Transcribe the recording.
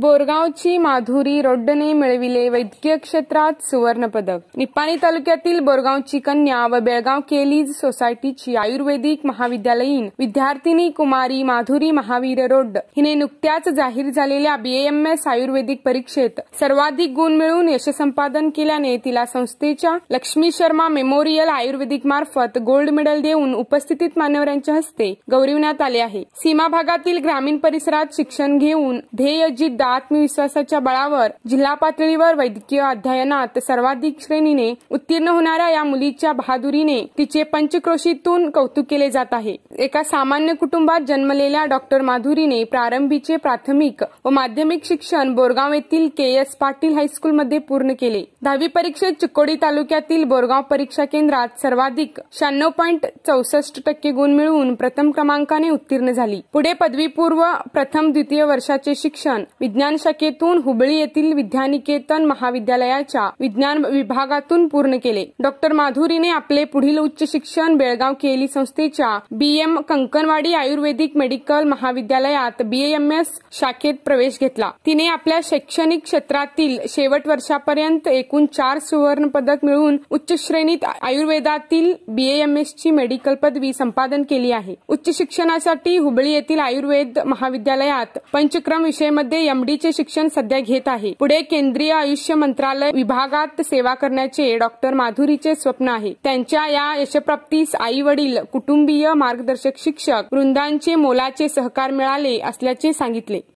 बोरगावची माधुरी रोड्डने मिळविले वैद्यकीय क्षेत्रात सुवर्णपदक निपाणी तालुक्यातील बोरगावची कन्या व बेळगाव केलीज सोसायटीची आयुर्वेदिक महाविद्यालयीन विद्यार्थिनी कुमारी माधुरी महावीर रोड्ड हिने नुकत्याच जाहीर झालेल्या बीएएमएस आयुर्वेदिक परीक्षेत सर्वाधिक गुण मिळवून यशसंपादन केल्याने तिला संस्थेच्या लक्ष्मी शर्मा मेमोरियल आयुर्वेदिक मार्फत गोल्ड मेडल देऊन उपस्थितीत मान्यवरांच्या हस्ते गौरविण्यात आले आहे सीमा भागातील ग्रामीण परिसरात शिक्षण घेऊन ध्येय विविध आत्मविश्वासाच्या बळावर जिल्हा पातळीवर वैद्यकीय अध्ययनात सर्वाधिक श्रेणीने उत्तीर्ण होणाऱ्या या मुलीच्या बहादुरीने तिचे पंचक्रोशीतून कौतुक केले जात आहे एका सामान्य कुटुंबात जन्मलेल्या डॉक्टर माधुरीने प्रारंभीचे प्राथमिक व माध्यमिक शिक्षण बोरगाव येथील के एस पाटील हायस्कूल मध्ये पूर्ण केले दहावी परीक्षेत चिकोडी तालुक्यातील बोरगाव परीक्षा केंद्रात सर्वाधिक शहाण्णव पॉईंट चौसष्ट टक्के गुण मिळवून प्रथम क्रमांकाने उत्तीर्ण झाली पुढे पदवीपूर्व प्रथम द्वितीय वर्षाचे शिक्षण विज्ञान शाखेतून हुबळी येथील विद्यानिकेतन महाविद्यालयाच्या विज्ञान विभागातून पूर्ण केले डॉक्टर माधुरीने आपले पुढील उच्च शिक्षण बेळगाव केली संस्थेच्या B M Kankanwadi Ayurvedic medical महाविद्यालयात एस शाखेत प्रवेश घेतला तिने आपल्या शैक्षणिक क्षेत्रातील शेवट वर्षापर्यंत एकूण चार सुवर्ण पदक मिळवून उच्च श्रेणीत आयुर्वेदातील एस ची मेडिकल पदवी संपादन केली आहे उच्च शिक्षणासाठी हुबळी येथील आयुर्वेद महाविद्यालयात पंचक्रम विषयमध्ये एम एमडीचे शिक्षण सध्या घेत आहे पुढे केंद्रीय आयुष्य मंत्रालय विभागात सेवा करण्याचे डॉक्टर माधुरीचे स्वप्न आहे त्यांच्या या यशप्राप्तीस आई वडील कुटुंबीय मार्गदर्शक शिक्षक वृंदांचे मोलाचे सहकार मिळाले असल्याचे सांगितले